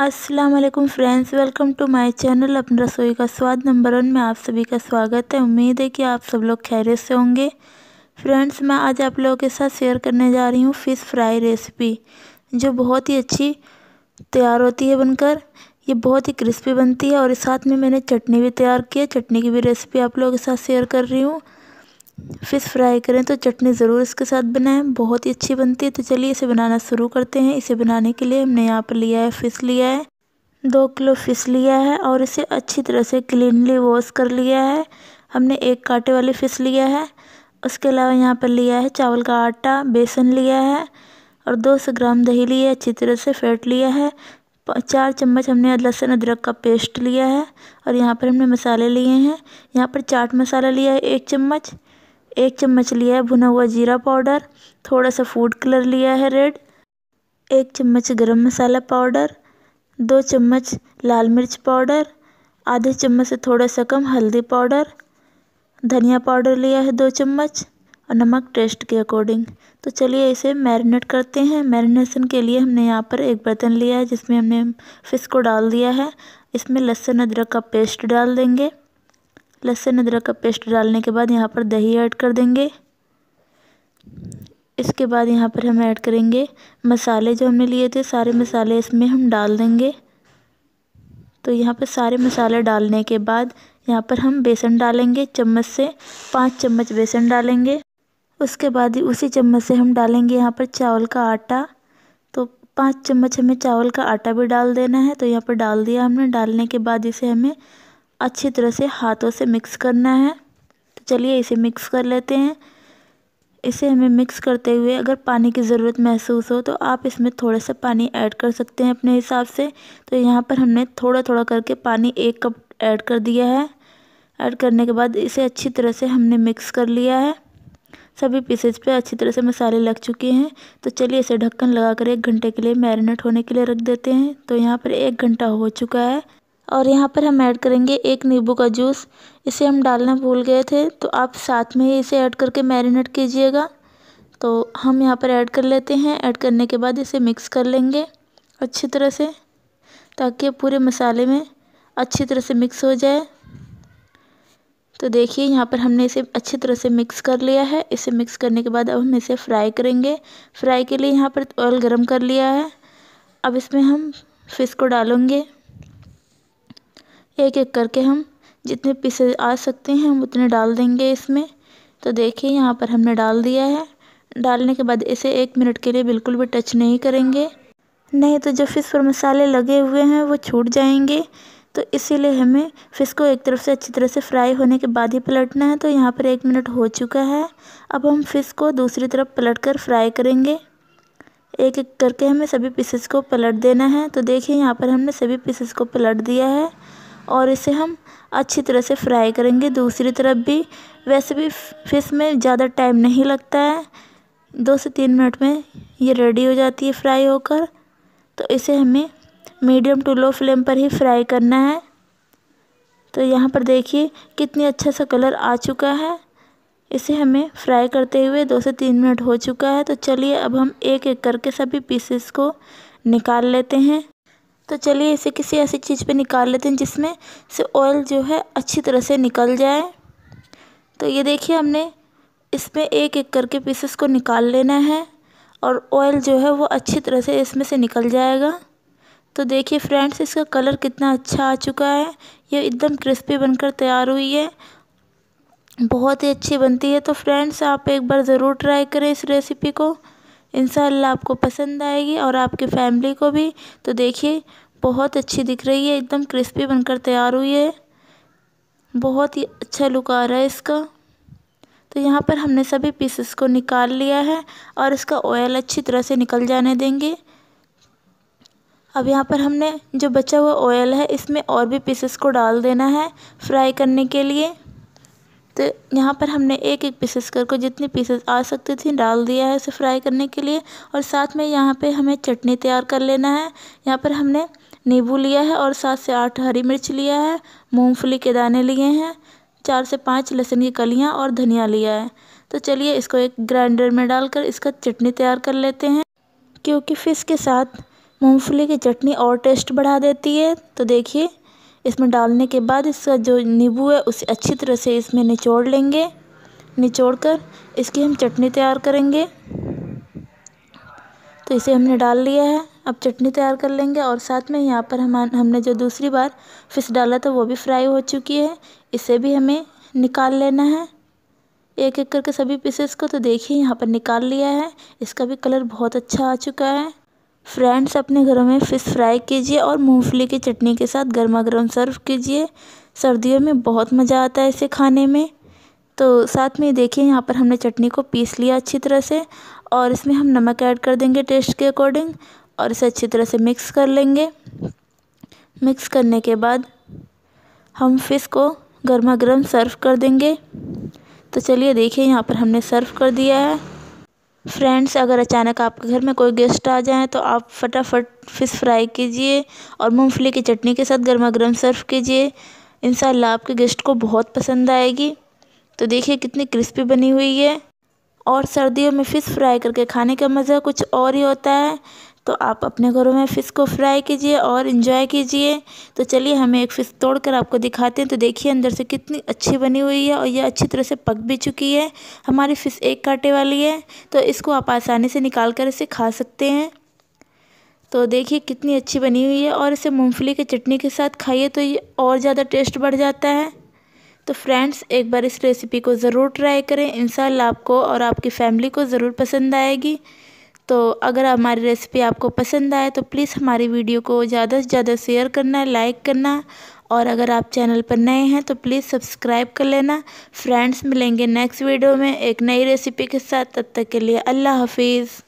अस्सलाम वालेकुम friends welcome to my channel अपनी रसोई का स्वाद नंबर वन में आप सभी का स्वागत है उम्मीद है कि आप सब लोग खैरियत से होंगे फ्रेंड्स मैं आज आप लोगों के साथ शेयर करने जा रही हूँ फ़िश फ्राई रेसिपी जो बहुत ही अच्छी तैयार होती है बनकर ये बहुत ही क्रिस्पी बनती है और इस साथ में मैंने चटनी भी तैयार की है चटनी की भी रेसिपी आप लोगों के साथ शेयर कर रही हूँ फ़िश फ्राई करें तो चटनी ज़रूर इसके साथ बनाएं बहुत ही अच्छी बनती है तो चलिए इसे बनाना शुरू करते हैं इसे बनाने के लिए हमने यहाँ पर लिया है फ़िश लिया है दो किलो फ़िश लिया है और इसे अच्छी तरह से क्लीनली वॉश कर लिया है हमने एक कांटे वाली फ़िश लिया है उसके अलावा यहाँ पर लिया है चावल का आटा बेसन लिया है और दो सौ ग्राम दही लिया है अच्छी तरह से फेंट लिया है चार चम्मच हमने लहसुन अदरक का पेस्ट लिया है और यहाँ पर हमने मसाले लिए हैं यहाँ पर चाट मसाला लिया है एक चम्मच एक चम्मच लिया है भुना हुआ जीरा पाउडर थोड़ा सा फूड कलर लिया है रेड एक चम्मच गरम मसाला पाउडर दो चम्मच लाल मिर्च पाउडर आधे चम्मच से थोड़ा सा कम हल्दी पाउडर धनिया पाउडर लिया है दो चम्मच और नमक टेस्ट के अकॉर्डिंग तो चलिए इसे मैरिनेट करते हैं मैरिनेशन के लिए हमने यहाँ पर एक बर्तन लिया है जिसमें हमने फ़िश को डाल दिया है इसमें लहसुन अदरक का पेस्ट डाल देंगे लहसुन अदरक का पेस्ट डालने के बाद यहाँ पर दही ऐड कर देंगे इसके बाद यहाँ पर हम ऐड करेंगे मसाले जो हमने लिए थे सारे मसाले इसमें हम डाल देंगे तो यहाँ पर सारे मसाले डालने के बाद यहाँ पर हम बेसन डालेंगे चम्मच से पाँच चम्मच बेसन डालेंगे उसके बाद ही उसी चम्मच से हम डालेंगे यहाँ पर चावल का आटा तो पाँच चम्मच हमें चावल का आटा भी डाल देना है तो यहाँ पर डाल दिया हमने डालने के बाद इसे हमें अच्छी तरह से हाथों से मिक्स करना है तो चलिए इसे मिक्स कर लेते हैं इसे हमें मिक्स करते हुए अगर पानी की ज़रूरत महसूस हो तो आप इसमें थोड़ा सा पानी ऐड कर सकते हैं अपने हिसाब से तो यहाँ पर हमने थोड़ा थोड़ा करके पानी एक कप ऐड कर दिया है ऐड करने के बाद इसे अच्छी तरह से हमने मिक्स कर लिया है सभी पीसेज पे अच्छी तरह से मसाले लग चुके हैं तो चलिए इसे ढक्कन लगाकर एक घंटे के लिए मैरिनेट होने के लिए रख देते हैं तो यहाँ पर एक घंटा हो चुका है और यहाँ पर हम ऐड करेंगे एक नींबू का जूस इसे हम डालना भूल गए थे तो आप साथ में ही इसे ऐड करके मैरिनेट कीजिएगा तो हम यहाँ पर ऐड कर लेते हैं ऐड करने के बाद इसे मिक्स कर लेंगे अच्छी तरह से ताकि पूरे मसाले में अच्छी तरह से मिक्स हो जाए तो देखिए यहाँ पर हमने इसे अच्छी तरह से मिक्स कर लिया है इसे मिक्स करने के बाद अब हम इसे फ्राई करेंगे फ्राई के लिए यहाँ पर ऑयल गरम कर लिया है अब इसमें हम फ़िश को डालेंगे एक एक करके हम जितने पीसे आ सकते हैं हम उतने डाल देंगे इसमें तो देखिए यहाँ पर हमने डाल दिया है डालने के बाद इसे एक मिनट के लिए बिल्कुल भी टच नहीं करेंगे नहीं तो जो फ़िश पर मसाले लगे हुए हैं वो छूट जाएंगे तो इसीलिए हमें फ़िश को एक तरफ से अच्छी तरह से फ्राई होने के बाद ही पलटना है तो यहाँ पर एक मिनट हो चुका है अब हम फ़िश को दूसरी तरफ पलट कर फ्राई करेंगे एक एक करके हमें सभी पीसेस को पलट देना है तो देखिए यहाँ पर हमने सभी पीसेस को पलट दिया है और इसे हम अच्छी तरह से फ्राई करेंगे दूसरी तरफ भी वैसे भी फिश में ज़्यादा टाइम नहीं लगता है दो से तीन मिनट में ये रेडी हो जाती है फ्राई होकर तो इसे हमें मीडियम टू लो फ्लेम पर ही फ्राई करना है तो यहाँ पर देखिए कितनी अच्छा सा कलर आ चुका है इसे हमें फ्राई करते हुए दो से तीन मिनट हो चुका है तो चलिए अब हम एक एक करके सभी पीसेस को निकाल लेते हैं तो चलिए इसे किसी ऐसी चीज़ पे निकाल लेते हैं जिसमें से ऑयल जो है अच्छी तरह से निकल जाए तो ये देखिए हमने इसमें एक एक करके पीसेस को निकाल लेना है और ऑयल जो है वो अच्छी तरह से इसमें से निकल जाएगा तो देखिए फ्रेंड्स इसका कलर कितना अच्छा आ चुका है ये एकदम क्रिस्पी बनकर तैयार हुई है बहुत ही अच्छी बनती है तो फ्रेंड्स आप एक बार ज़रूर ट्राई करें इस रेसिपी को इन आपको पसंद आएगी और आपके फैमिली को भी तो देखिए बहुत अच्छी दिख रही है एकदम क्रिस्पी बनकर तैयार हुई है बहुत ही अच्छा लुक आ रहा है इसका तो यहाँ पर हमने सभी पीसेस को निकाल लिया है और इसका ऑयल अच्छी तरह से निकल जाने देंगे अब यहाँ पर हमने जो बचा हुआ ऑयल है इसमें और भी पीसेस को डाल देना है फ्राई करने के लिए तो यहाँ पर हमने एक एक पीसेस करके जितने पीसेस आ सकते थे डाल दिया है इसे फ्राई करने के लिए और साथ में यहाँ पे हमें चटनी तैयार कर लेना है यहाँ पर हमने नींबू लिया है और सात से आठ हरी मिर्च लिया है मूँगफली के दाने लिए हैं चार से पाँच लहसुन की कलियाँ और धनिया लिया है तो चलिए इसको एक ग्राइंडर में डालकर इसका चटनी तैयार कर लेते हैं क्योंकि फ़िश के साथ मूँगफली की चटनी और टेस्ट बढ़ा देती है तो देखिए इसमें डालने के बाद इसका जो नींबू है उसे अच्छी तरह से इसमें निचोड़ लेंगे निचोड़ कर इसकी हम चटनी तैयार करेंगे तो इसे हमने डाल लिया है अब चटनी तैयार कर लेंगे और साथ में यहाँ पर हम हमने जो दूसरी बार फिश डाला था वो भी फ्राई हो चुकी है इसे भी हमें निकाल लेना है एक एक करके सभी पीसेस को तो देखिए यहाँ पर निकाल लिया है इसका भी कलर बहुत अच्छा आ चुका है फ्रेंड्स अपने घरों में फ़िश फ्राई कीजिए और मूंगफली की चटनी के साथ गर्मा गर्म सर्व कीजिए सर्दियों में बहुत मज़ा आता है इसे खाने में तो साथ में देखिए यहाँ पर हमने चटनी को पीस लिया अच्छी तरह से और इसमें हम नमक ऐड कर देंगे टेस्ट के अकॉर्डिंग और इसे अच्छी तरह से मिक्स कर लेंगे मिक्स करने के बाद हम फिश को गर्मा गर्म सर्व कर देंगे तो चलिए देखिए यहाँ पर हमने सर्व कर दिया है फ्रेंड्स अगर अचानक आपके घर में कोई गेस्ट आ जाए तो आप फटाफट फ़िश फ्राई कीजिए और मूंगफली की चटनी के साथ गर्मा गर्म सर्व कीजिए इन आपके गेस्ट को बहुत पसंद आएगी तो देखिए कितनी क्रिस्पी बनी हुई है और सर्दियों में फ़िश फ्राई करके खाने का मज़ा कुछ और ही होता है तो आप अपने घरों में फ़िश को फ्राई कीजिए और इन्जॉय कीजिए तो चलिए हमें एक फ़िश तोड़ कर आपको दिखाते हैं तो देखिए अंदर से कितनी अच्छी बनी हुई है और यह अच्छी तरह से पक भी चुकी है हमारी फ़िश एक कांटे वाली है तो इसको आप आसानी से निकाल कर इसे खा सकते हैं तो देखिए कितनी अच्छी बनी हुई है और इसे मूँगफली की चटनी के साथ खाइए तो ये और ज़्यादा टेस्ट बढ़ जाता है तो फ्रेंड्स एक बार इस रेसिपी को ज़रूर ट्राई करें इंशाल्लाह आपको और आपकी फ़ैमिली को ज़रूर पसंद आएगी तो अगर हमारी रेसिपी आपको पसंद आए तो प्लीज़ हमारी वीडियो को ज़्यादा से ज़्यादा शेयर करना लाइक करना और अगर आप चैनल पर नए हैं तो प्लीज़ सब्सक्राइब कर लेना फ्रेंड्स मिलेंगे नेक्स्ट वीडियो में एक नई रेसिपी के साथ तब तक के लिए अल्लाह हाफिज़